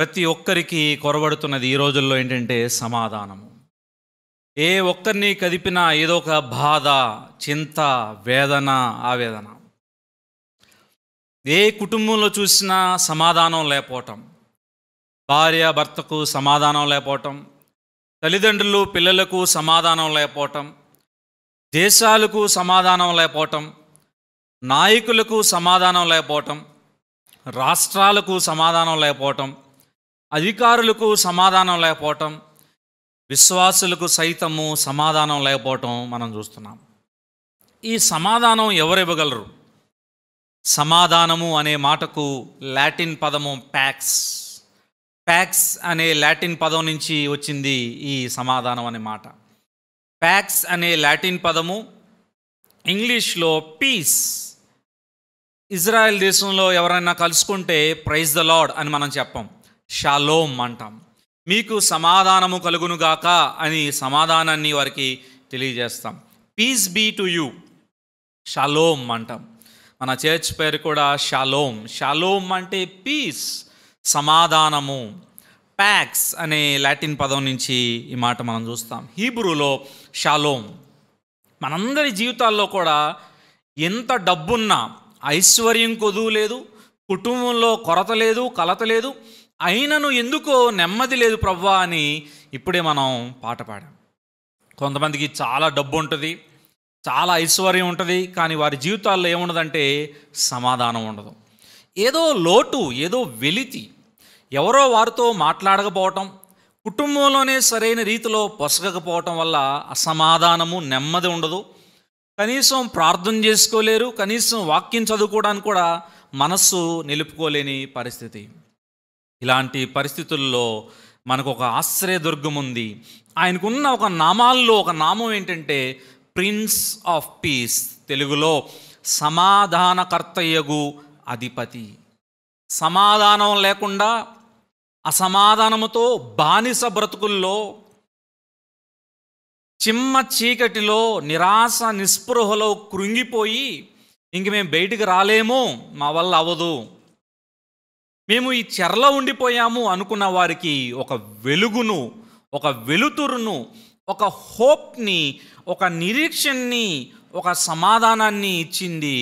ప్రతి ఒక్కరికి కొరబడుతున్నది ఈ రోజుల్లో ఏంటంటే సమాధానము ఏ ఒక్కరిని కదిపినా ఏదో ఒక బాధ చింత వేదన ఆవేదన ఏ కుటుంబంలో చూసినా సమాధానం లేకపోవటం భార్య భర్తకు సమాధానం లేకపోవటం తల్లిదండ్రులు పిల్లలకు సమాధానం లేకపోవటం దేశాలకు సమాధానం లేకపోవటం నాయకులకు సమాధానం లేకపోవటం రాష్ట్రాలకు సమాధానం లేకపోవటం అధికారులకు సమాధానం లేకపోవటం విశ్వాసులకు సైతము సమాధానం లేకపోవటం మనం చూస్తున్నాం ఈ సమాధానం ఎవరు ఇవ్వగలరు సమాధానము అనే మాటకు లాటిన్ పదము ప్యాక్స్ ప్యాక్స్ అనే లాటిన్ పదం నుంచి వచ్చింది ఈ సమాధానం అనే మాట ప్యాక్స్ అనే లాటిన్ పదము ఇంగ్లీష్లో పీస్ ఇజ్రాయెల్ దేశంలో ఎవరైనా కలుసుకుంటే ప్రైజ్ ద లాడ్ అని మనం చెప్పం షాలోమ్ అంటాం మీకు సమాధానము కలుగునుగాక అని సమాధానాన్ని వారికి తెలియజేస్తాం peace be to you shalom అంటాం మన చర్చ్ పేరు కూడా షాలోమ్ షాలోమ్ అంటే పీస్ సమాధానము ప్యాక్స్ అనే లాటిన్ పదం నుంచి ఈ మాట మనం చూస్తాం హీబ్రూలో షాలోమ్ మనందరి జీవితాల్లో కూడా ఎంత డబ్బున్నా ఐశ్వర్యం కొదువు లేదు కుటుంబంలో కొరత లేదు కలత లేదు అయినను ఎందుకో నెమ్మది లేదు ప్రవ్వా అని ఇప్పుడే మనం పాట పాడాం కొంతమందికి చాలా డబ్బు ఉంటుంది చాలా ఐశ్వర్యం ఉంటుంది కానీ వారి జీవితాల్లో ఏముండదంటే సమాధానం ఉండదు ఏదో లోటు ఏదో వెలితి ఎవరో వారితో మాట్లాడకపోవటం కుటుంబంలోనే సరైన రీతిలో పొసగకపోవటం వల్ల అసమాధానము నెమ్మది ఉండదు కనీసం ప్రార్థన చేసుకోలేరు కనీసం వాక్యం చదువుకోవడానికి కూడా మనస్సు నిలుపుకోలేని పరిస్థితి ఇలాంటి పరిస్థితుల్లో మనకు ఒక ఆశ్రయదుర్గం ఉంది ఆయనకున్న ఒక నామాల్లో ఒక నామం ఏంటంటే ప్రిన్స్ ఆఫ్ పీస్ తెలుగులో సమాధానకర్తయ్యగు అధిపతి సమాధానం లేకుండా అసమాధానముతో బానిస బ్రతుకుల్లో చిమ్మ చీకటిలో నిరాశ నిస్పృహలో కృంగిపోయి ఇంక మేము బయటికి రాలేము మా వల్ల అవ్వదు మేము ఈ చెరలో ఉండిపోయాము అనుకున్న వారికి ఒక వెలుగును ఒక వెలుతురును ఒక హోప్ని ఒక నిరీక్షణని ఒక సమాధానాన్ని ఇచ్చింది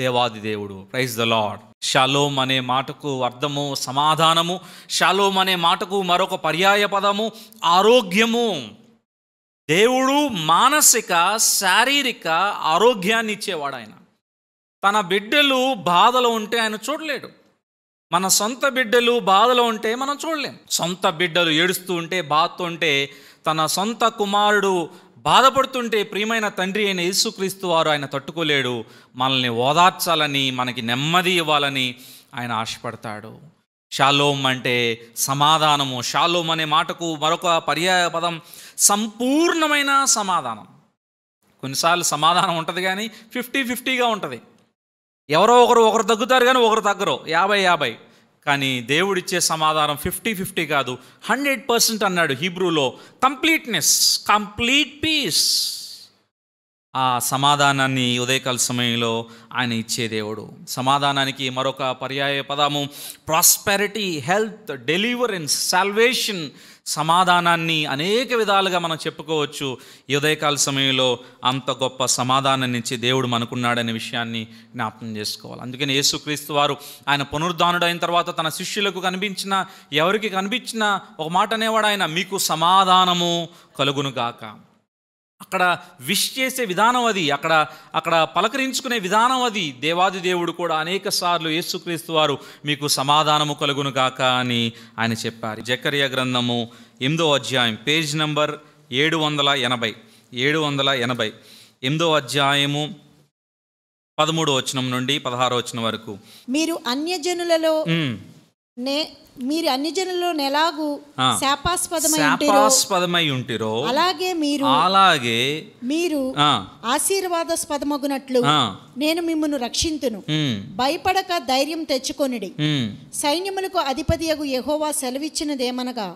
దేవాది దేవుడు ప్రైజ్ ద లాడ్ షాలోమ్ అనే మాటకు అర్థము సమాధానము షాలోమ్ అనే మాటకు మరొక పర్యాయ పదము ఆరోగ్యము దేవుడు మానసిక శారీరక ఆరోగ్యాన్ని ఇచ్చేవాడు ఆయన తన బిడ్డలు బాధలు ఉంటే ఆయన చూడలేడు మన సొంత బిడ్డలు బాధలో ఉంటే మనం చూడలేం సొంత బిడ్డలు ఏడుస్తూ ఉంటే బాధతో ఉంటే తన సొంత కుమారుడు బాధపడుతుంటే ప్రియమైన తండ్రి అయిన యేసుక్రీస్తు వారు ఆయన తట్టుకోలేడు మనల్ని ఓదార్చాలని మనకి నెమ్మది ఇవ్వాలని ఆయన ఆశపడతాడు షాలోమ్ అంటే సమాధానము షాలోమ్ అనే మాటకు మరొక పర్యాయ పదం సంపూర్ణమైన సమాధానం కొన్నిసార్లు సమాధానం ఉంటుంది కానీ ఫిఫ్టీ ఫిఫ్టీగా ఉంటుంది ఎవరో ఒకరు ఒకరు తగ్గుతారు కానీ ఒకరు తగ్గరు యాభై యాభై కానీ దేవుడిచ్చే సమాధానం ఫిఫ్టీ ఫిఫ్టీ కాదు హండ్రెడ్ పర్సెంట్ అన్నాడు హీబ్రూలో కంప్లీట్నెస్ కంప్లీట్ పీస్ ఆ సమాధానాన్ని ఉదయకాల సమయంలో ఆయన ఇచ్చే దేవుడు సమాధానానికి మరొక పర్యాయ పదము ప్రాస్పెరిటీ హెల్త్ డెలివరెన్స్ సాల్వేషన్ సమాధానాన్ని అనేక విధాలుగా మనం చెప్పుకోవచ్చు ఉదయకాల సమయంలో అంత గొప్ప సమాధానాన్ని ఇచ్చి దేవుడు మనకున్నాడనే విషయాన్ని జ్ఞాపకం చేసుకోవాలి అందుకని యేసుక్రీస్తు వారు ఆయన పునరుద్ధానుడు అయిన తర్వాత తన శిష్యులకు కనిపించిన ఎవరికి కనిపించినా ఒక మాట అనేవాడు ఆయన మీకు సమాధానము కలుగునుగాక అక్కడ విష్ చేసే విధానం అది అక్కడ అక్కడ పలకరించుకునే విధానం అది దేవాది దేవుడు కూడా అనేక సార్లు యేసుక్రీస్తు వారు మీకు సమాధానము కలుగును గాక అని ఆయన చెప్పారు జకర్య గ్రంథము ఎనిమిదో అధ్యాయం పేజ్ నంబర్ ఏడు వందల ఎనభై ఏడు వందల ఎనభై ఎనిమిదో అధ్యాయము పదమూడు వచనం నుండి పదహారు వచనం వరకు మీరు అన్యజనులలో నే మీరు అన్ని జనులలో ఎలాగూ శాపాస్పదమై ఉంటిరో అలాగే మీరు అలాగే మీరు ఆశీర్వాదాస్పదమగునట్లు నేను మిమ్మల్ని రక్షింతును భయపడక ధైర్యం తెచ్చుకొనిడి సైన్యములకు అధిపతి అగు యహోవా సెలవిచ్చినదేమనగా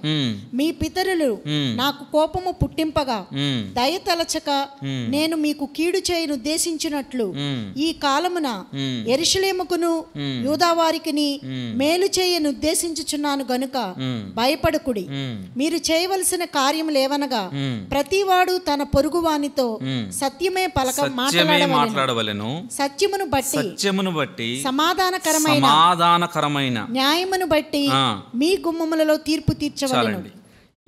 మీ పితరులు నాకు కోపము పుట్టింపగా దయ తలచక నేను మీకు కీడు చేయను ఉద్దేశించినట్లు ఈ కాలమున ఎరుషలేముకును యూదావారికిని మేలు చేయను ఉద్దేశించుచున్నాను గనుక భయపడకుడి మీరు చేయవలసిన కార్యములు ఏవనగా ప్రతివాడు తన పొరుగువానితో సత్యమే పలక మాట్లాడవలెను సత్యమును బట్టి సత్యమును బట్టి సమాధానకరమైన సమాధానకరమైన న్యాయమును బట్టి మీ గుమ్మములలో తీర్పు తీర్చవలెను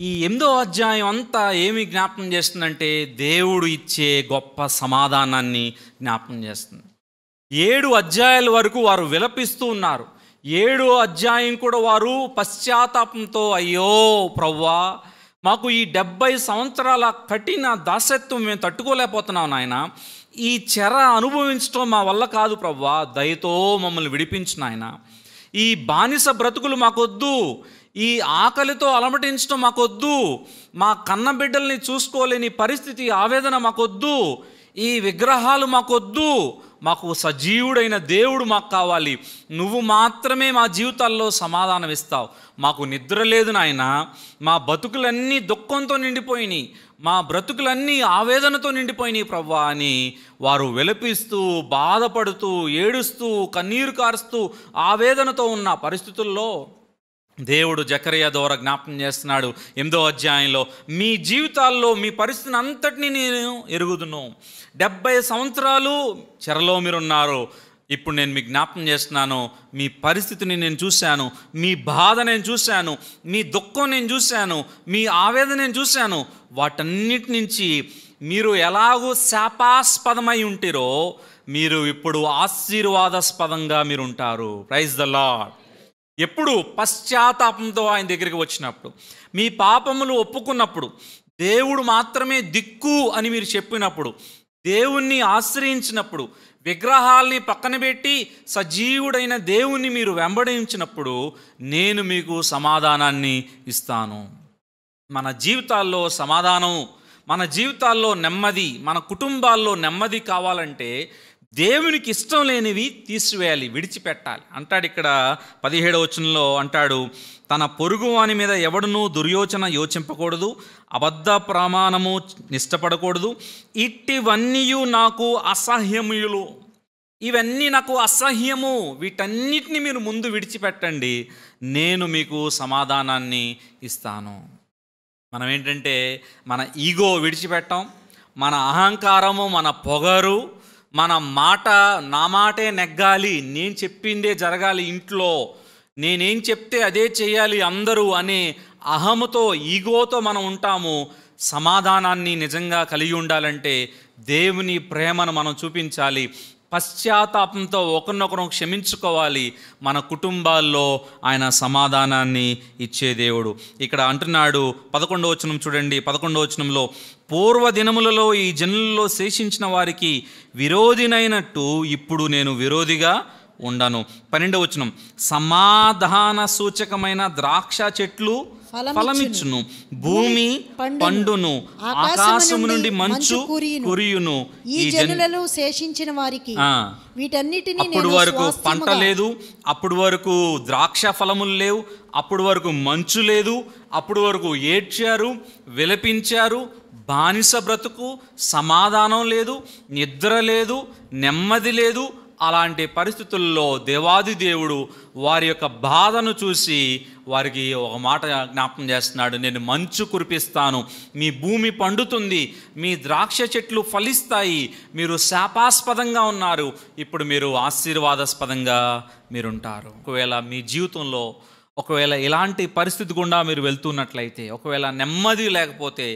ఈ ఎనిమిదో అధ్యాయం అంతా ఏమి జ్ఞాపకం చేస్తుందంటే దేవుడు ఇచ్చే గొప్ప సమాధానాన్ని జ్ఞాపకం చేస్తుంది ఏడు అధ్యాయాల వరకు వారు విలపిస్తూ ఉన్నారు ఏడో అధ్యాయం కూడా వారు పశ్చాత్తాపంతో అయ్యో ప్రవ్వా మాకు ఈ డెబ్బై సంవత్సరాల కఠిన దాసత్వం మేము తట్టుకోలేకపోతున్నాం నాయన ఈ చెర అనుభవించడం మా వల్ల కాదు ప్రవ్వా దయతో మమ్మల్ని విడిపించిన నాయన ఈ బానిస బ్రతుకులు మాకొద్దు ఈ ఆకలితో అలమటించడం మాకొద్దు మా కన్న బిడ్డల్ని చూసుకోలేని పరిస్థితి ఆవేదన మాకొద్దు ఈ విగ్రహాలు మాకొద్దు మాకు సజీవుడైన దేవుడు మాకు కావాలి నువ్వు మాత్రమే మా జీవితాల్లో సమాధానం ఇస్తావు మాకు నిద్ర లేదు నాయన మా బతుకులన్నీ దుఃఖంతో నిండిపోయినాయి మా బ్రతుకులన్నీ ఆవేదనతో నిండిపోయినాయి ప్రవ్వా అని వారు విలపిస్తూ బాధపడుతూ ఏడుస్తూ కన్నీరు కారుస్తూ ఆవేదనతో ఉన్న పరిస్థితుల్లో దేవుడు జకరయ్య ద్వారా జ్ఞాపం చేస్తున్నాడు ఎనిమిదో అధ్యాయంలో మీ జీవితాల్లో మీ పరిస్థితిని అంతటినీ నేను ఎరుగుదును డెబ్బై సంవత్సరాలు చెరలో మీరున్నారు ఇప్పుడు నేను మీకు జ్ఞాపం చేస్తున్నాను మీ పరిస్థితిని నేను చూశాను మీ బాధ నేను చూశాను మీ దుఃఖం నేను చూశాను మీ ఆవేదన నేను చూశాను వాటన్నిటి నుంచి మీరు ఎలాగూ శాపాస్పదమై ఉంటిరో మీరు ఇప్పుడు ఆశీర్వాదాస్పదంగా మీరు ఉంటారు ప్రైజ్ ద లాడ్ ఎప్పుడు పశ్చాత్తాపంతో ఆయన దగ్గరికి వచ్చినప్పుడు మీ పాపములు ఒప్పుకున్నప్పుడు దేవుడు మాత్రమే దిక్కు అని మీరు చెప్పినప్పుడు దేవుణ్ణి ఆశ్రయించినప్పుడు విగ్రహాల్ని పక్కన పెట్టి సజీవుడైన దేవుణ్ణి మీరు వెంబడించినప్పుడు నేను మీకు సమాధానాన్ని ఇస్తాను మన జీవితాల్లో సమాధానం మన జీవితాల్లో నెమ్మది మన కుటుంబాల్లో నెమ్మది కావాలంటే దేవునికి ఇష్టం లేనివి తీసివేయాలి విడిచిపెట్టాలి అంటాడు ఇక్కడ పదిహేడు వచనంలో అంటాడు తన పొరుగువాని మీద ఎవడనూ దుర్యోచన యోచింపకూడదు అబద్ధ ప్రమాణము నిష్టపడకూడదు ఇట్టివన్నీ నాకు అసహ్యములు ఇవన్నీ నాకు అసహ్యము వీటన్నిటిని మీరు ముందు విడిచిపెట్టండి నేను మీకు సమాధానాన్ని ఇస్తాను మనం ఏంటంటే మన ఈగో విడిచిపెట్టాం మన అహంకారము మన పొగరు మన మాట నా మాటే నెగ్గాలి నేను చెప్పిందే జరగాలి ఇంట్లో నేనేం చెప్తే అదే చేయాలి అందరూ అనే అహముతో ఈగోతో మనం ఉంటాము సమాధానాన్ని నిజంగా కలిగి ఉండాలంటే దేవుని ప్రేమను మనం చూపించాలి పశ్చాత్తాపంతో ఒకరినొకరు క్షమించుకోవాలి మన కుటుంబాల్లో ఆయన సమాధానాన్ని ఇచ్చే దేవుడు ఇక్కడ అంటున్నాడు పదకొండవ వచనం చూడండి పదకొండవ వచనంలో పూర్వదినములలో ఈ జనులలో శేషించిన వారికి విరోధినైనట్టు ఇప్పుడు నేను విరోధిగా ఉండను పన్నెండవ వచనం సమాధాన సూచకమైన ద్రాక్ష చెట్లు ఫలమిచ్చును భూమి పండును ఆకాశము నుండి మంచు కురియును ఈ జనులను శేషించిన వారికి వీటన్నిటిని అప్పుడు వరకు పంట లేదు అప్పుడు వరకు ద్రాక్ష ఫలములు లేవు అప్పుడు వరకు మంచు లేదు అప్పుడు వరకు ఏడ్చారు విలపించారు బానిస బ్రతుకు సమాధానం లేదు నిద్ర లేదు నెమ్మది లేదు అలాంటి పరిస్థితుల్లో దేవాది దేవుడు వారి యొక్క బాధను చూసి వారికి ఒక మాట జ్ఞాపం చేస్తున్నాడు నేను మంచు కురిపిస్తాను మీ భూమి పండుతుంది మీ ద్రాక్ష చెట్లు ఫలిస్తాయి మీరు శాపాస్పదంగా ఉన్నారు ఇప్పుడు మీరు ఆశీర్వాదాస్పదంగా మీరుంటారు ఒకవేళ మీ జీవితంలో ఒకవేళ ఇలాంటి పరిస్థితి గుండా మీరు వెళ్తున్నట్లయితే ఒకవేళ నెమ్మది లేకపోతే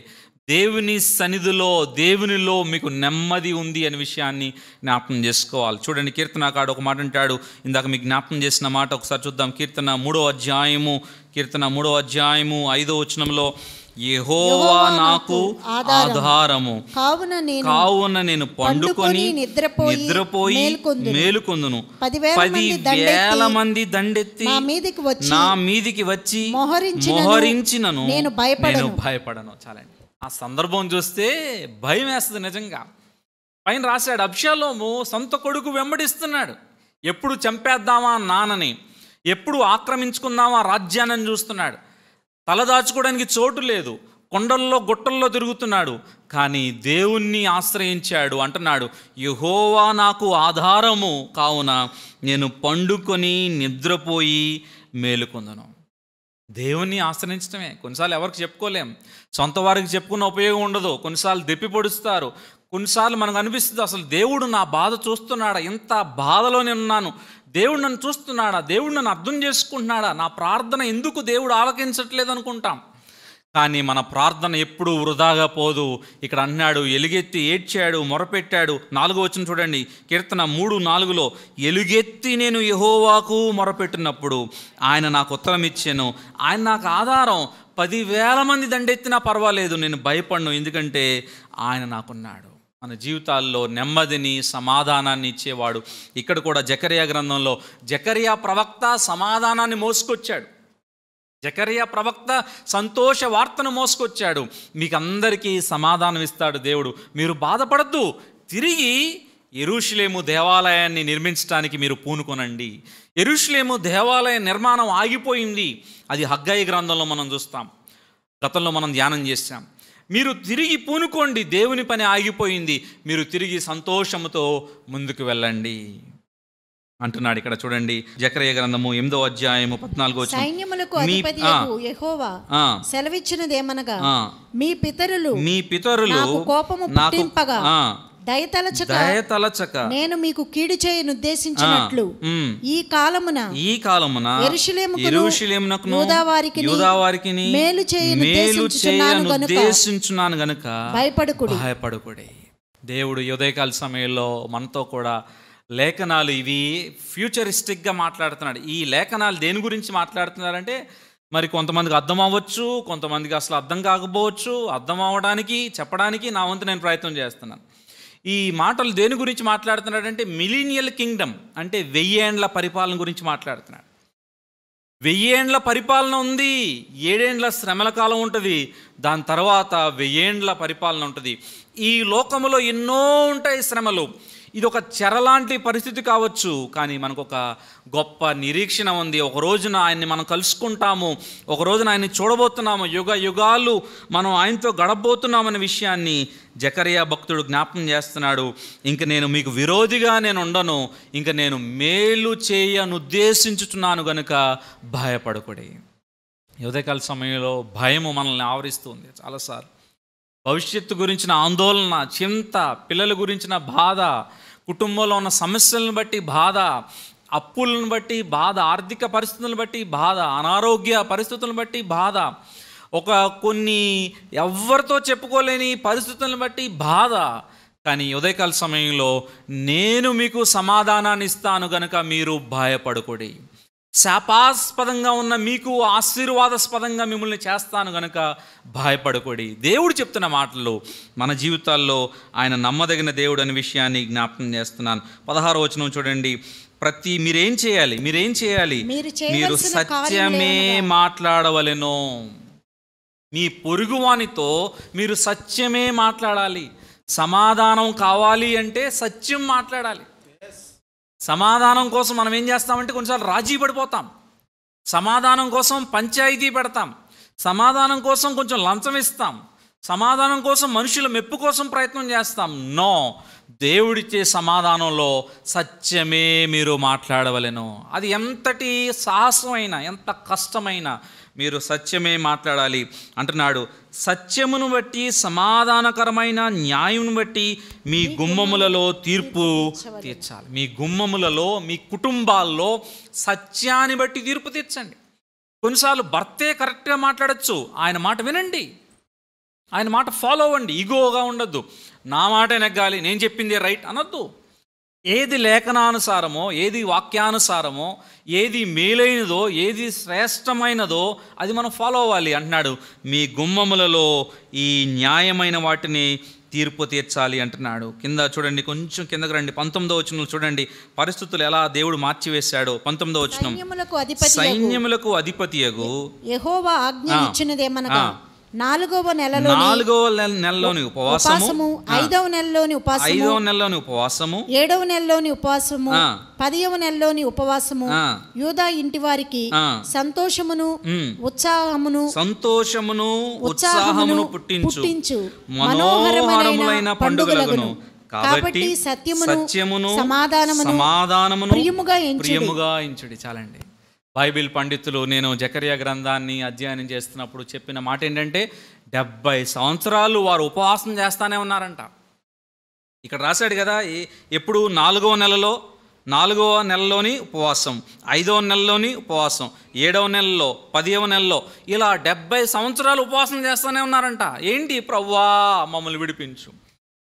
దేవుని సన్నిధిలో దేవునిలో మీకు నెమ్మది ఉంది అనే విషయాన్ని జ్ఞాపకం చేసుకోవాలి చూడండి కీర్తన కాడు ఒక మాట అంటాడు ఇందాక మీకు జ్ఞాపకం చేసిన మాట ఒకసారి చూద్దాం కీర్తన మూడో అధ్యాయము కీర్తన మూడో అధ్యాయము ఐదో వచనంలో యహోవా నాకు ఆధారము కావున నేను కావున నేను పండుకొని నిద్రపోయి మేలుకొందును పది వేల మంది దండెత్తి నా మీదికి వచ్చి మోహరించినను నేను భయపడను భయపడను చాలండి ఆ సందర్భం చూస్తే భయం వేస్తుంది నిజంగా పైన రాశాడు అబ్షాలోము సొంత కొడుకు వెంబడిస్తున్నాడు ఎప్పుడు చంపేద్దామా నాన్నని ఎప్పుడు ఆక్రమించుకుందామా రాజ్యాన్ని చూస్తున్నాడు తలదాచుకోవడానికి చోటు లేదు కొండల్లో గుట్టల్లో తిరుగుతున్నాడు కానీ దేవుణ్ణి ఆశ్రయించాడు అంటున్నాడు యహోవా నాకు ఆధారము కావున నేను పండుకొని నిద్రపోయి మేలుకొందను దేవుణ్ణి ఆశ్రయించడమే కొన్నిసార్లు ఎవరికి చెప్పుకోలేం సొంత వారికి చెప్పుకున్న ఉపయోగం ఉండదు కొన్నిసార్లు దెప్పి పొడుస్తారు కొన్నిసార్లు మనకు అనిపిస్తుంది అసలు దేవుడు నా బాధ చూస్తున్నాడా ఇంత బాధలో నేను ఉన్నాను దేవుడు నన్ను చూస్తున్నాడా దేవుడు నన్ను అర్థం చేసుకుంటున్నాడా నా ప్రార్థన ఎందుకు దేవుడు ఆలకించట్లేదు అనుకుంటాం కానీ మన ప్రార్థన ఎప్పుడూ వృధాగా పోదు ఇక్కడ అన్నాడు ఎలుగెత్తి ఏడ్చాడు మొరపెట్టాడు నాలుగు వచ్చిన చూడండి కీర్తన మూడు నాలుగులో ఎలుగెత్తి నేను యహోవాకు మొరపెట్టినప్పుడు ఆయన నాకు ఉత్తరం ఇచ్చాను ఆయన నాకు ఆధారం పదివేల మంది దండెత్తినా పర్వాలేదు నేను భయపడ్ను ఎందుకంటే ఆయన నాకున్నాడు మన జీవితాల్లో నెమ్మదిని సమాధానాన్ని ఇచ్చేవాడు ఇక్కడ కూడా జకరియా గ్రంథంలో జకరియా ప్రవక్త సమాధానాన్ని మోసుకొచ్చాడు జకరియా ప్రవక్త సంతోష వార్తను మోసుకొచ్చాడు మీకు అందరికీ సమాధానం ఇస్తాడు దేవుడు మీరు బాధపడద్దు తిరిగి ఎరుషులేము దేవాలయాన్ని నిర్మించడానికి మీరు పూనుకొనండి ఎరుషులేము దేవాలయ నిర్మాణం ఆగిపోయింది అది హగ్గాయి గ్రంథంలో మనం చూస్తాం గతంలో మనం ధ్యానం చేస్తాం మీరు తిరిగి పూనుకోండి దేవుని పని ఆగిపోయింది మీరు తిరిగి సంతోషంతో ముందుకు వెళ్ళండి అంటున్నాడు ఇక్కడ చూడండి జకరయ గ్రంథము ఎనిమిదో అధ్యాయము పద్నాలుగో సైన్యములకు సెలవిచ్చినది ఏమనగా మీ పితరులు మీ పితరులు కోపము పుట్టింపగా దయతలచక దయతలచక నేను మీకు కీడు చేయను ఉద్దేశించినట్లు ఈ కాలమున ఈ కాలమున ఎరుషులేముకు యూదావారికి యూదావారికి మేలు చేయను మేలు చేయను ఉద్దేశించున్నాను గనుక భయపడకుడి భయపడకుడి దేవుడు ఉదయకాల సమయంలో మనతో కూడా లేఖనాలు ఇవి ఫ్యూచరిస్టిక్గా మాట్లాడుతున్నాడు ఈ లేఖనాలు దేని గురించి మాట్లాడుతున్నారంటే మరి కొంతమందికి అర్థం అవ్వచ్చు కొంతమందికి అసలు అర్థం కాకపోవచ్చు అర్థం అవ్వడానికి చెప్పడానికి నా వంతు నేను ప్రయత్నం చేస్తున్నాను ఈ మాటలు దేని గురించి మాట్లాడుతున్నాడంటే మిలీనియల్ కింగ్డమ్ అంటే వెయ్యేండ్ల పరిపాలన గురించి మాట్లాడుతున్నాడు వెయ్యేండ్ల పరిపాలన ఉంది ఏడేండ్ల శ్రమల కాలం ఉంటుంది దాని తర్వాత వెయ్యేండ్ల పరిపాలన ఉంటుంది ఈ లోకంలో ఎన్నో ఉంటాయి శ్రమలు ఇది ఒక చెరలాంటి పరిస్థితి కావచ్చు కానీ మనకు ఒక గొప్ప నిరీక్షణ ఉంది ఒక రోజున ఆయన్ని మనం కలుసుకుంటాము ఒక రోజున ఆయన్ని చూడబోతున్నాము యుగ యుగాలు మనం ఆయనతో గడబోతున్నామనే విషయాన్ని జకరియా భక్తుడు జ్ఞాపం చేస్తున్నాడు ఇంక నేను మీకు విరోధిగా నేను ఉండను ఇంక నేను మేలు ఉద్దేశించుతున్నాను గనుక భయపడకూడే ఉదయకాల సమయంలో భయము మనల్ని ఆవరిస్తుంది చాలాసార్లు భవిష్యత్తు గురించిన ఆందోళన చింత పిల్లల గురించిన బాధ కుటుంబంలో ఉన్న సమస్యలను బట్టి బాధ అప్పులను బట్టి బాధ ఆర్థిక పరిస్థితులను బట్టి బాధ అనారోగ్య పరిస్థితులను బట్టి బాధ ఒక కొన్ని ఎవరితో చెప్పుకోలేని పరిస్థితులను బట్టి బాధ కానీ ఉదయకాల సమయంలో నేను మీకు సమాధానాన్ని ఇస్తాను గనుక మీరు భయపడకూడదు శాపాస్పదంగా ఉన్న మీకు ఆశీర్వాదస్పదంగా మిమ్మల్ని చేస్తాను గనక భయపడకూడి దేవుడు చెప్తున్న మాటలు మన జీవితాల్లో ఆయన నమ్మదగిన దేవుడు అనే విషయాన్ని జ్ఞాపకం చేస్తున్నాను పదహారు వచనం చూడండి ప్రతి మీరేం చేయాలి మీరేం చేయాలి మీరు సత్యమే మాట్లాడవలెనో మీ పొరుగువానితో మీరు సత్యమే మాట్లాడాలి సమాధానం కావాలి అంటే సత్యం మాట్లాడాలి సమాధానం కోసం మనం ఏం చేస్తామంటే కొన్నిసార్లు రాజీ పడిపోతాం సమాధానం కోసం పంచాయతీ పెడతాం సమాధానం కోసం కొంచెం లంచం ఇస్తాం సమాధానం కోసం మనుషుల మెప్పు కోసం ప్రయత్నం చేస్తాం నో దేవుడిచ్చే సమాధానంలో సత్యమే మీరు మాట్లాడవలను అది ఎంతటి సాహసమైన ఎంత కష్టమైన మీరు సత్యమే మాట్లాడాలి అంటున్నాడు సత్యమును బట్టి సమాధానకరమైన న్యాయం బట్టి మీ గుమ్మములలో తీర్పు తీర్చాలి మీ గుమ్మములలో మీ కుటుంబాల్లో సత్యాన్ని బట్టి తీర్పు తీర్చండి కొన్నిసార్లు భర్తే కరెక్ట్గా మాట్లాడచ్చు ఆయన మాట వినండి ఆయన మాట ఫాలో అవ్వండి ఈగోగా ఉండద్దు నా మాట నెగ్గాలి నేను చెప్పింది రైట్ అనొద్దు ఏది లేఖనానుసారమో ఏది వాక్యానుసారమో ఏది మేలైనదో ఏది శ్రేష్టమైనదో అది మనం ఫాలో అవ్వాలి అంటున్నాడు మీ గుమ్మములలో ఈ న్యాయమైన వాటిని తీర్పు తీర్చాలి అంటున్నాడు కింద చూడండి కొంచెం కిందకు రండి పంతొమ్మిదో వచ్చిన చూడండి పరిస్థితులు ఎలా దేవుడు మార్చివేశాడు పంతొమ్మిదో వచ్చిన సైన్యములకు అధిపతి సైన్యములకు అధిపతి నాలుగవ నెలలో నాలుగవ నెలలోని ఉపవాసము ఐదవ నెలలోని ఉపవాసము ఐదవ నెలలోని ఉపవాసము ఏడవ నెలలోని ఉపవాసము పదివ నెలలోని ఉపవాసము యూదా ఇంటి వారికి సంతోషమును ఉత్సాహమును సంతోషమును ఉత్సాహమును పుట్టించు మనోహరమైన పండుగలను కాబట్టి సత్యమును సమాధానమును సమాధానమును ప్రియముగా ఎంచుడి చాలండి బైబిల్ పండితులు నేను జకర్య గ్రంథాన్ని అధ్యయనం చేస్తున్నప్పుడు చెప్పిన మాట ఏంటంటే డెబ్బై సంవత్సరాలు వారు ఉపవాసం చేస్తానే ఉన్నారంట ఇక్కడ రాశాడు కదా ఎప్పుడు నాలుగవ నెలలో నాలుగవ నెలలోని ఉపవాసం ఐదవ నెలలోని ఉపవాసం ఏడవ నెలలో పదివ నెలలో ఇలా డెబ్బై సంవత్సరాలు ఉపవాసం చేస్తూనే ఉన్నారంట ఏంటి ప్రవ్వా మమ్మల్ని విడిపించు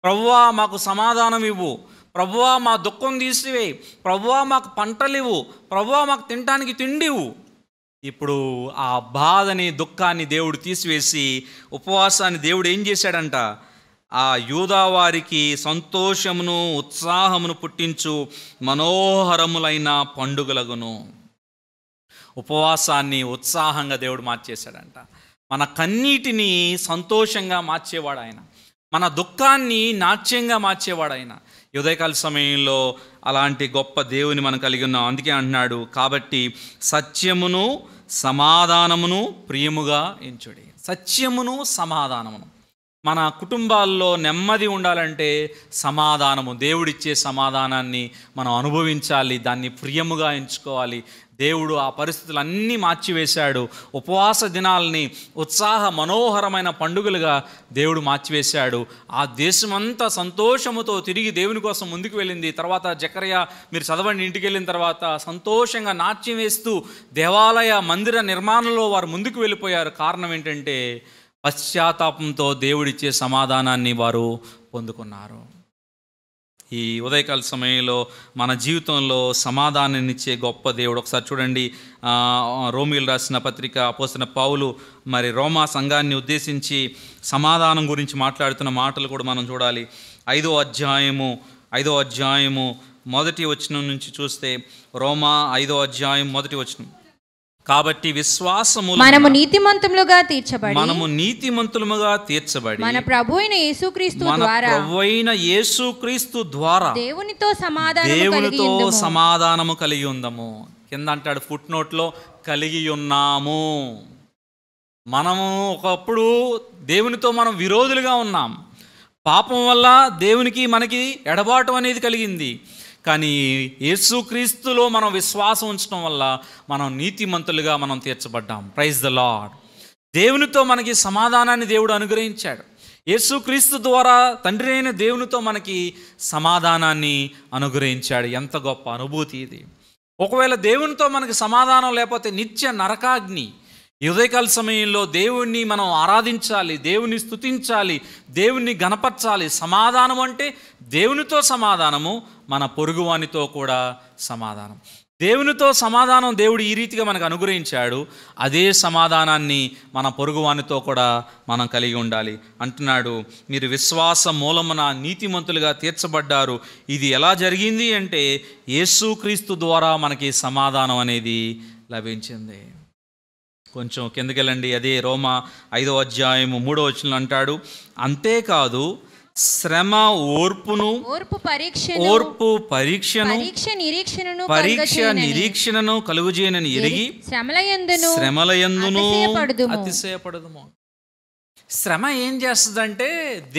ప్రవ్వా మాకు సమాధానం ఇవ్వు ప్రభువా మా దుఃఖం తీసివేయి ప్రభువా మాకు పంటలివు ప్రభువా మాకు తినటానికి తిండివు ఇప్పుడు ఆ బాధని దుఃఖాన్ని దేవుడు తీసివేసి ఉపవాసాన్ని దేవుడు ఏం చేశాడంట ఆ యూదావారికి సంతోషమును ఉత్సాహమును పుట్టించు మనోహరములైన పండుగలగును ఉపవాసాన్ని ఉత్సాహంగా దేవుడు మార్చేశాడంట మన కన్నీటిని సంతోషంగా మార్చేవాడు ఆయన మన దుఃఖాన్ని నాట్యంగా మార్చేవాడు ఆయన ఉదయకాల సమయంలో అలాంటి గొప్ప దేవుని మనం కలిగి ఉన్నాం అందుకే అంటున్నాడు కాబట్టి సత్యమును సమాధానమును ప్రియముగా ఎంచుడి సత్యమును సమాధానమును మన కుటుంబాల్లో నెమ్మది ఉండాలంటే సమాధానము దేవుడిచ్చే సమాధానాన్ని మనం అనుభవించాలి దాన్ని ప్రియముగా ఎంచుకోవాలి దేవుడు ఆ పరిస్థితులన్నీ మార్చివేశాడు ఉపవాస దినాల్ని ఉత్సాహ మనోహరమైన పండుగలుగా దేవుడు మార్చివేశాడు ఆ దేశమంతా సంతోషముతో తిరిగి దేవుని కోసం ముందుకు వెళ్ళింది తర్వాత జకరయ్య మీరు చదవండి ఇంటికి వెళ్ళిన తర్వాత సంతోషంగా నాట్యం వేస్తూ దేవాలయ మందిర నిర్మాణంలో వారు ముందుకు వెళ్ళిపోయారు కారణం ఏంటంటే పశ్చాత్తాపంతో దేవుడిచ్చే సమాధానాన్ని వారు పొందుకున్నారు ఈ ఉదయకాల సమయంలో మన జీవితంలో సమాధానాన్నిచ్చే గొప్ప దేవుడు ఒకసారి చూడండి రోమిలు రాసిన పత్రిక పోసిన పావులు మరి రోమా సంఘాన్ని ఉద్దేశించి సమాధానం గురించి మాట్లాడుతున్న మాటలు కూడా మనం చూడాలి ఐదో అధ్యాయము ఐదో అధ్యాయము మొదటి వచనం నుంచి చూస్తే రోమా ఐదో అధ్యాయం మొదటి వచనం కాబట్టి విశ్వాసము మనము నీతిమంతులుగా తీర్చబడి మనము నీతిమంతులుగా తీర్చబడి మన ప్రభు యేసుక్రీస్తు ద్వారా యేసుక్రీస్తు ద్వారా దేవునితో సమాధానం దేవునితో సమాధానము కలిగి ఉందము కింద అంటాడు ఫుట్ నోట్లో కలిగి ఉన్నాము మనము ఒకప్పుడు దేవునితో మనం విరోధులుగా ఉన్నాం పాపం వల్ల దేవునికి మనకి ఎడబాటు అనేది కలిగింది కానీ యేసుక్రీస్తులో మనం విశ్వాసం ఉంచడం వల్ల మనం నీతిమంతులుగా మనం తీర్చబడ్డాం ప్రైజ్ ద లాడ్ దేవునితో మనకి సమాధానాన్ని దేవుడు అనుగ్రహించాడు యేసుక్రీస్తు ద్వారా తండ్రి అయిన దేవునితో మనకి సమాధానాన్ని అనుగ్రహించాడు ఎంత గొప్ప అనుభూతి ఇది ఒకవేళ దేవునితో మనకి సమాధానం లేకపోతే నిత్య నరకాగ్ని ఈ ఉదయకాల సమయంలో దేవుణ్ణి మనం ఆరాధించాలి దేవుని స్థుతించాలి దేవుణ్ణి గనపరచాలి సమాధానం అంటే దేవునితో సమాధానము మన పొరుగువానితో కూడా సమాధానం దేవునితో సమాధానం దేవుడు ఈ రీతిగా మనకు అనుగ్రహించాడు అదే సమాధానాన్ని మన పొరుగువానితో కూడా మనం కలిగి ఉండాలి అంటున్నాడు మీరు విశ్వాస మూలమున నీతిమంతులుగా తీర్చబడ్డారు ఇది ఎలా జరిగింది అంటే యేసుక్రీస్తు ద్వారా మనకి సమాధానం అనేది లభించింది కొంచెం కిందకెళ్ళండి అదే రోమ ఐదో అధ్యాయము మూడో వచ్చిన అంటాడు అంతేకాదు శ్రమ ఓర్పును ఓర్పు పరీక్ష ఓర్పు పరీక్షను పరీక్ష నిరీక్షణను పరీక్ష నిరీక్షణను చేయనని ఎరిగి శ్రమలయందును శ్రమలయందును అతిశయపడదుము శ్రమ ఏం చేస్తుందంటే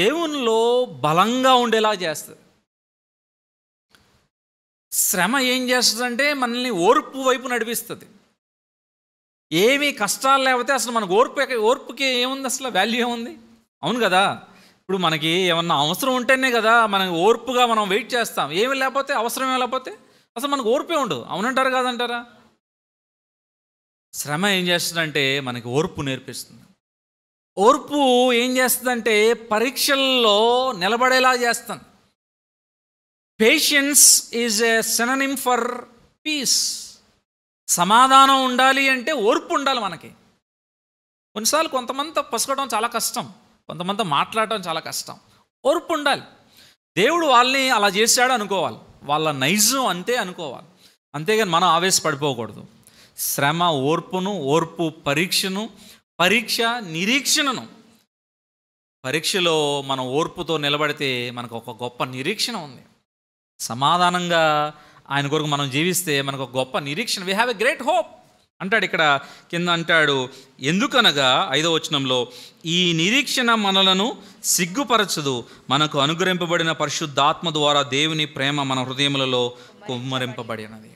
దేవునిలో బలంగా ఉండేలా చేస్తుంది శ్రమ ఏం చేస్తుందంటే మనల్ని ఓర్పు వైపు నడిపిస్తుంది ఏమీ కష్టాలు లేకపోతే అసలు మనకు ఓర్పు ఓర్పుకి ఏముంది అసలు వాల్యూ ఏముంది అవును కదా ఇప్పుడు మనకి ఏమన్నా అవసరం ఉంటేనే కదా మనం ఓర్పుగా మనం వెయిట్ చేస్తాం ఏమి లేకపోతే అవసరం లేకపోతే అసలు మనకు ఓర్పే ఉండదు అవునంటారు కాదంటారా శ్రమ ఏం చేస్తుందంటే మనకి ఓర్పు నేర్పిస్తుంది ఓర్పు ఏం చేస్తుందంటే పరీక్షల్లో నిలబడేలా చేస్తాను patience is a synonym for peace సమాధానం ఉండాలి అంటే ఓర్పు ఉండాలి మనకి కొన్నిసార్లు కొంతమంది పసుకోవడం చాలా కష్టం కొంతమంది మాట్లాడటం చాలా కష్టం ఓర్పు ఉండాలి దేవుడు వాళ్ళని అలా చేశాడు అనుకోవాలి వాళ్ళ నైజం అంతే అనుకోవాలి అంతేగాని మనం ఆవేశపడిపోకూడదు శ్రమ ఓర్పును ఓర్పు పరీక్షను పరీక్ష నిరీక్షణను పరీక్షలో మనం ఓర్పుతో నిలబడితే మనకు ఒక గొప్ప నిరీక్షణ ఉంది సమాధానంగా ఆయన కొరకు మనం జీవిస్తే మనకు గొప్ప నిరీక్షణ we have a great hope అంటాడు ఇక్కడ కింద అంటాడు ఎందుకనగా ఐదో వచనంలో ఈ నిరీక్షణ మనలను సిగ్గుపరచదు మనకు అనుగ్రహింపబడిన పరిశుద్ధాత్మ ద్వారా దేవుని ప్రేమ మన హృదయములలో కుమ్మరింపబడినది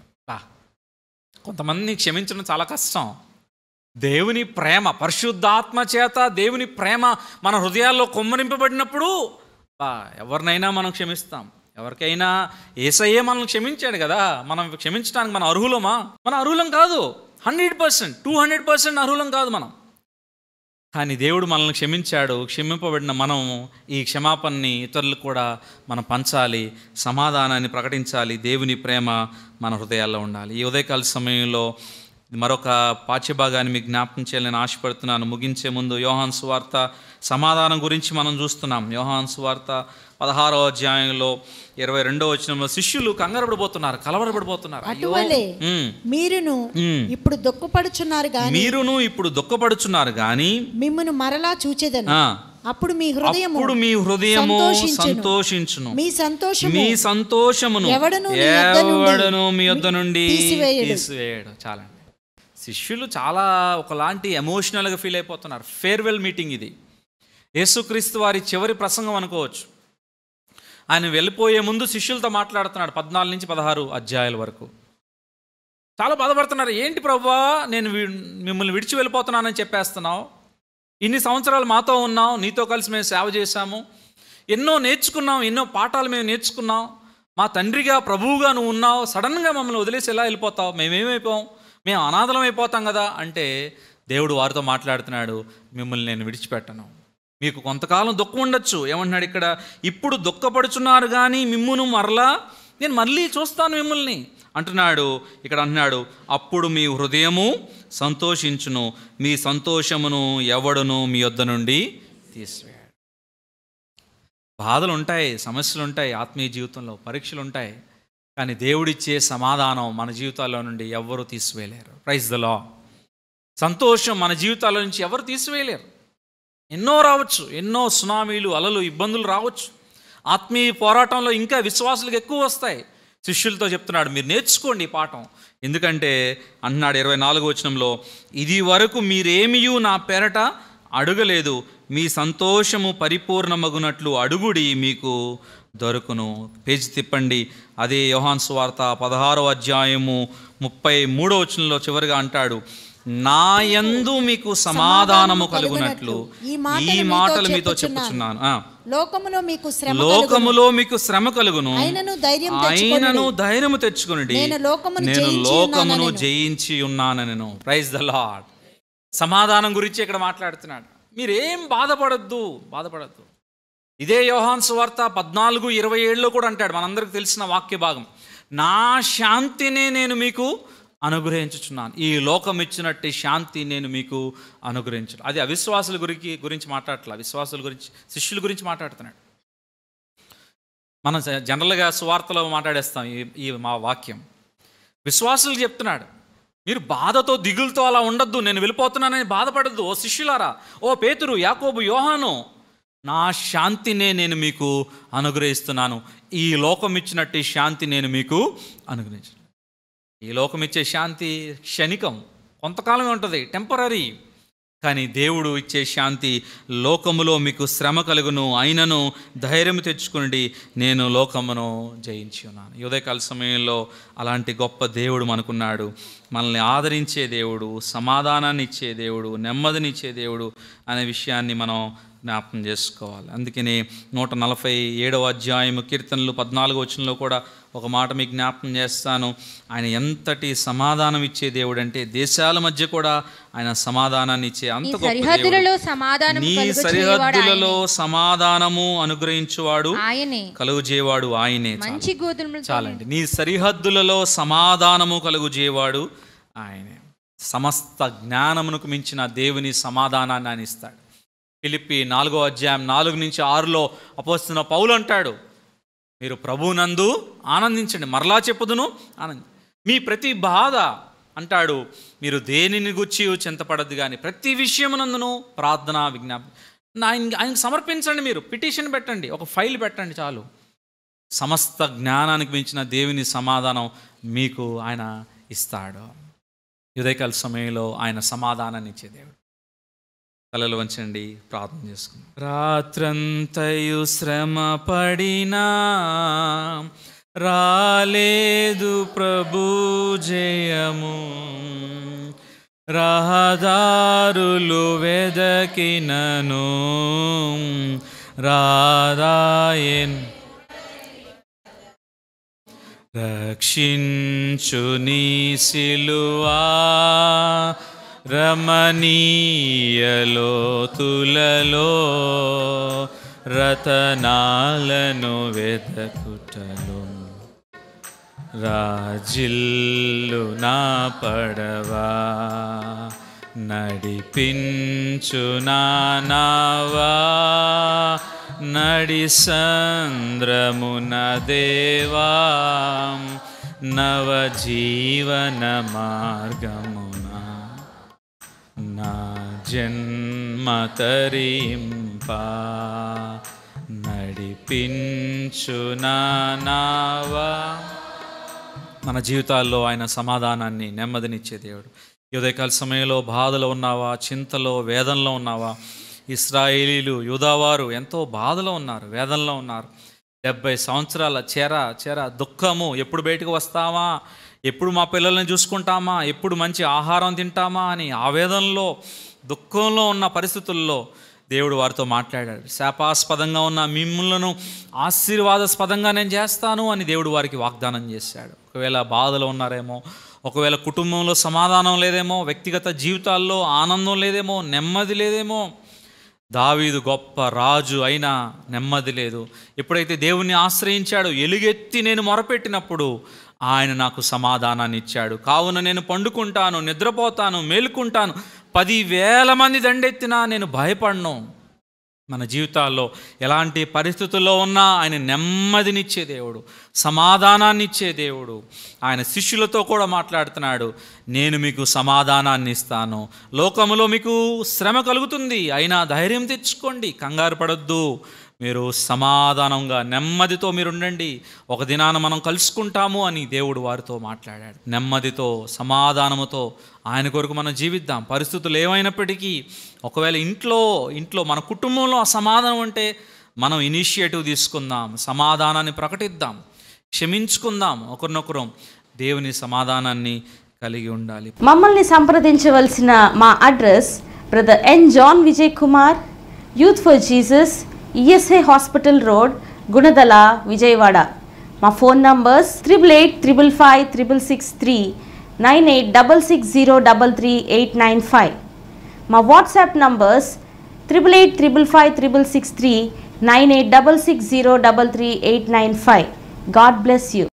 కొంతమంది క్షమించడం చాలా కష్టం దేవుని ప్రేమ పరిశుద్ధాత్మ చేత దేవుని ప్రేమ మన హృదయాల్లో కుమ్మరింపబడినప్పుడు ఎవరినైనా మనం క్షమిస్తాం ఎవరికైనా ఏసయ్యే మనల్ని క్షమించాడు కదా మనం క్షమించడానికి మన అర్హులమా మన అర్హులం కాదు hundred percent two hundred percent అర్హులం కాదు మనం కానీ దేవుడు మనల్ని క్షమించాడు క్షమింపబడిన మనము ఈ క్షమాపణని ఇతరులకు కూడా మనం పంచాలి సమాధానాన్ని ప్రకటించాలి దేవుని ప్రేమ మన హృదయాల్లో ఉండాలి ఈ ఉదయకాల సమయంలో మరొక పాఠ్యభాగాన్ని మీకు జ్ఞాపకం చేయాలని ఆశపడుతున్నాను ముగించే ముందు యోహాన్ సువార్త సమాధానం గురించి మనం చూస్తున్నాం యోహాన్ సువార్త పదహారో అధ్యాయంలో ఇరవై రెండో వచ్చిన శిష్యులు కంగారపడిపోతున్నారు కలవరపడిపోతున్నారు అటువలే మీరును ఇప్పుడు దుఃఖపడుచున్నారు గాని మీరును ఇప్పుడు దుఃఖపడుచున్నారు గాని మిమ్మల్ని మరలా చూచేదను అప్పుడు మీ హృదయం అప్పుడు మీ హృదయము సంతోషించును మీ సంతోషం మీ సంతోషమును ఎవడను ఎవడను మీ యొద్ద నుండి తీసివేయడు చాలా శిష్యులు చాలా ఒకలాంటి ఎమోషనల్గా ఫీల్ అయిపోతున్నారు ఫేర్వెల్ మీటింగ్ ఇది యేసుక్రీస్తు వారి చివరి ప్రసంగం అనుకోవచ్చు ఆయన వెళ్ళిపోయే ముందు శిష్యులతో మాట్లాడుతున్నాడు పద్నాలుగు నుంచి పదహారు అధ్యాయుల వరకు చాలా బాధపడుతున్నారు ఏంటి ప్రవ్వా నేను మిమ్మల్ని విడిచి వెళ్ళిపోతున్నానని చెప్పేస్తున్నావు ఇన్ని సంవత్సరాలు మాతో ఉన్నాం నీతో కలిసి మేము సేవ చేశాము ఎన్నో నేర్చుకున్నాం ఎన్నో పాఠాలు మేము నేర్చుకున్నాం మా తండ్రిగా ప్రభువుగా నువ్వు ఉన్నావు సడన్గా మమ్మల్ని వదిలేసి ఎలా వెళ్ళిపోతావు మేమేమైపోం మేము అనాథలం అయిపోతాం కదా అంటే దేవుడు వారితో మాట్లాడుతున్నాడు మిమ్మల్ని నేను విడిచిపెట్టను మీకు కొంతకాలం దుఃఖం ఉండొచ్చు ఏమంటున్నాడు ఇక్కడ ఇప్పుడు దుఃఖపడుచున్నారు కానీ మిమ్మును మరలా నేను మళ్ళీ చూస్తాను మిమ్మల్ని అంటున్నాడు ఇక్కడ అంటున్నాడు అప్పుడు మీ హృదయము సంతోషించును మీ సంతోషమును ఎవడును మీ వద్ద నుండి తీసివేయాడు బాధలు ఉంటాయి సమస్యలు ఉంటాయి ఆత్మీయ జీవితంలో పరీక్షలు ఉంటాయి కానీ దేవుడిచ్చే సమాధానం మన జీవితాల్లో నుండి ఎవ్వరూ తీసివేయలేరు ప్రైజ్ ద లా సంతోషం మన జీవితాల నుంచి ఎవరు తీసివేయలేరు ఎన్నో రావచ్చు ఎన్నో సునామీలు అలలు ఇబ్బందులు రావచ్చు ఆత్మీయ పోరాటంలో ఇంకా విశ్వాసులకు ఎక్కువ వస్తాయి శిష్యులతో చెప్తున్నాడు మీరు నేర్చుకోండి ఈ పాఠం ఎందుకంటే అన్నాడు ఇరవై నాలుగు వచనంలో ఇది వరకు మీరేమియూ నా పెరట అడగలేదు మీ సంతోషము పరిపూర్ణమగునట్లు అడుగుడి మీకు దొరుకును పేజ్ తిప్పండి అదే యోహాన్స్ వార్త పదహారో అధ్యాయము ముప్పై మూడో వచనంలో చివరిగా అంటాడు నాయందు మీకు సమాధానము కలుగునట్లు ఈ మాటలు మీతో చెప్పుచున్నాను లోకములో మీకు శ్రమ లోకములో మీకు శ్రమ కలుగును ఆయనను ధైర్యము తెచ్చుకుని నేను లోకమును జయించి ఉన్నాను నేను ప్రైజ్ ద లాడ్ సమాధానం గురించి ఇక్కడ మాట్లాడుతున్నాడు మీరేం బాధపడద్దు బాధపడద్దు ఇదే యోహాన్ సువార్త పద్నాలుగు ఇరవై ఏళ్ళు కూడా అంటాడు మనందరికి తెలిసిన వాక్య భాగం నా శాంతిని నేను మీకు అనుగ్రహించుచున్నాను ఈ లోకం ఇచ్చినట్టు శాంతి నేను మీకు అనుగ్రహించను అది అవిశ్వాసుల గురించి గురించి మాట్లాడట్లా విశ్వాసుల గురించి శిష్యుల గురించి మాట్లాడుతున్నాడు మనం జనరల్గా సువార్తలో మాట్లాడేస్తాం ఈ మా వాక్యం విశ్వాసులు చెప్తున్నాడు మీరు బాధతో దిగులతో అలా ఉండద్దు నేను వెళ్ళిపోతున్నానని బాధపడద్దు ఓ శిష్యులారా ఓ పేతురు యాకోబు యోహాను నా శాంతినే నేను మీకు అనుగ్రహిస్తున్నాను ఈ లోకం ఇచ్చినట్టు శాంతి నేను మీకు అనుగ్రహించాను ఈ లోకం ఇచ్చే శాంతి క్షణికం కొంతకాలమే ఉంటుంది టెంపరీ కానీ దేవుడు ఇచ్చే శాంతి లోకములో మీకు శ్రమ కలుగును అయినను ధైర్యం తెచ్చుకుండి నేను లోకమును జయించి ఉన్నాను ఉదయకాల సమయంలో అలాంటి గొప్ప దేవుడు మనకున్నాడు మనల్ని ఆదరించే దేవుడు సమాధానాన్ని ఇచ్చే దేవుడు నెమ్మదినిచ్చే దేవుడు అనే విషయాన్ని మనం జ్ఞాపకం చేసుకోవాలి అందుకనే నూట నలభై ఏడవ అధ్యాయము కీర్తనలు పద్నాలుగు వచనంలో కూడా ఒక మాట మీకు జ్ఞాపకం చేస్తాను ఆయన ఎంతటి సమాధానం ఇచ్చే దేవుడు అంటే దేశాల మధ్య కూడా ఆయన సమాధానాన్ని ఇచ్చే అంత నీ సరిహద్దులలో సమాధానము అనుగ్రహించువాడు ఆయనే కలుగుజేవాడు ఆయనే మంచి చాలండి నీ సరిహద్దులలో సమాధానము కలుగుజేవాడు ఆయనే సమస్త జ్ఞానమునకు మించిన దేవుని సమాధానాన్ని ఆయన ఇస్తాడు పిలిపి నాలుగో అధ్యాయం నాలుగు నుంచి ఆరులో అపోస్తున్న పౌలు అంటాడు మీరు ప్రభువునందు ఆనందించండి మరలా చెప్పుదును ఆనంది మీ ప్రతి బాధ అంటాడు మీరు దేనిని గుచ్చి చింతపడద్దు కానీ ప్రతి విషయమునందును ప్రార్థన విజ్ఞాపన ఆయన ఆయనకు సమర్పించండి మీరు పిటిషన్ పెట్టండి ఒక ఫైల్ పెట్టండి చాలు సమస్త జ్ఞానానికి మించిన దేవుని సమాధానం మీకు ఆయన ఇస్తాడు ఉదయకాల సమయంలో ఆయన సమాధానాన్ని ఇచ్చే దేవుడు కలలు వంచండి ప్రార్థన చేసుకుందాం రాత్రంతయు శ్రమ పడినా రాలేదు ప్రభు జయము రహదారులు వెదకినను రాధాయన్ రక్షించు నీ శిలువా రమణీయలోతులలో రతనాలను వెతకుటలో రాజిల్లు నా పడవా నడిపించు నావా నడి సంద్రమున దేవా నవజీవన మార్గము నా జన్మ తరింప నడిపించు నావా మన జీవితాల్లో ఆయన సమాధానాన్ని నెమ్మదినిచ్చే దేవుడు యుదయకాల సమయంలో బాధలో ఉన్నావా చింతలో వేదనలో ఉన్నావా ఇస్రాయేలీలు యూదావారు ఎంతో బాధలో ఉన్నారు వేదనలో ఉన్నారు డెబ్బై సంవత్సరాల చెర చెర దుఃఖము ఎప్పుడు బయటకు వస్తావా ఎప్పుడు మా పిల్లల్ని చూసుకుంటామా ఎప్పుడు మంచి ఆహారం తింటామా అని ఆవేదనలో దుఃఖంలో ఉన్న పరిస్థితుల్లో దేవుడు వారితో మాట్లాడాడు శాపాస్పదంగా ఉన్న మిమ్మలను ఆశీర్వాదస్పదంగా నేను చేస్తాను అని దేవుడు వారికి వాగ్దానం చేశాడు ఒకవేళ బాధలు ఉన్నారేమో ఒకవేళ కుటుంబంలో సమాధానం లేదేమో వ్యక్తిగత జీవితాల్లో ఆనందం లేదేమో నెమ్మది లేదేమో దావీదు గొప్ప రాజు అయినా నెమ్మది లేదు ఎప్పుడైతే దేవుణ్ణి ఆశ్రయించాడో ఎలుగెత్తి నేను మొరపెట్టినప్పుడు ఆయన నాకు సమాధానాన్ని ఇచ్చాడు కావున నేను పండుకుంటాను నిద్రపోతాను మేలుకుంటాను పదివేల మంది దండెత్తినా నేను భయపడను మన జీవితాల్లో ఎలాంటి పరిస్థితుల్లో ఉన్నా ఆయన నెమ్మదినిచ్చే దేవుడు సమాధానాన్ని ఇచ్చే దేవుడు ఆయన శిష్యులతో కూడా మాట్లాడుతున్నాడు నేను మీకు సమాధానాన్ని ఇస్తాను లోకములో మీకు శ్రమ కలుగుతుంది అయినా ధైర్యం తెచ్చుకోండి కంగారు పడొద్దు మీరు సమాధానంగా నెమ్మదితో మీరు ఉండండి ఒక దినాన మనం కలుసుకుంటాము అని దేవుడు వారితో మాట్లాడాడు నెమ్మదితో సమాధానముతో ఆయన కొరకు మనం జీవిద్దాం పరిస్థితులు ఏమైనప్పటికీ ఒకవేళ ఇంట్లో ఇంట్లో మన కుటుంబంలో అసమాధానం ఉంటే మనం ఇనిషియేటివ్ తీసుకుందాం సమాధానాన్ని ప్రకటిద్దాం క్షమించుకుందాం ఒకరినొకరం దేవుని సమాధానాన్ని కలిగి ఉండాలి మమ్మల్ని సంప్రదించవలసిన మా address brother N John Vijay Kumar youth for Jesus ESI hospital road Gunadala Vijayawada మా phone numbers triple eight triple five triple six three nine eight double six zero double three eight nine five మా WhatsApp numbers triple eight triple five triple six three nine eight double six zero double three eight nine five God bless you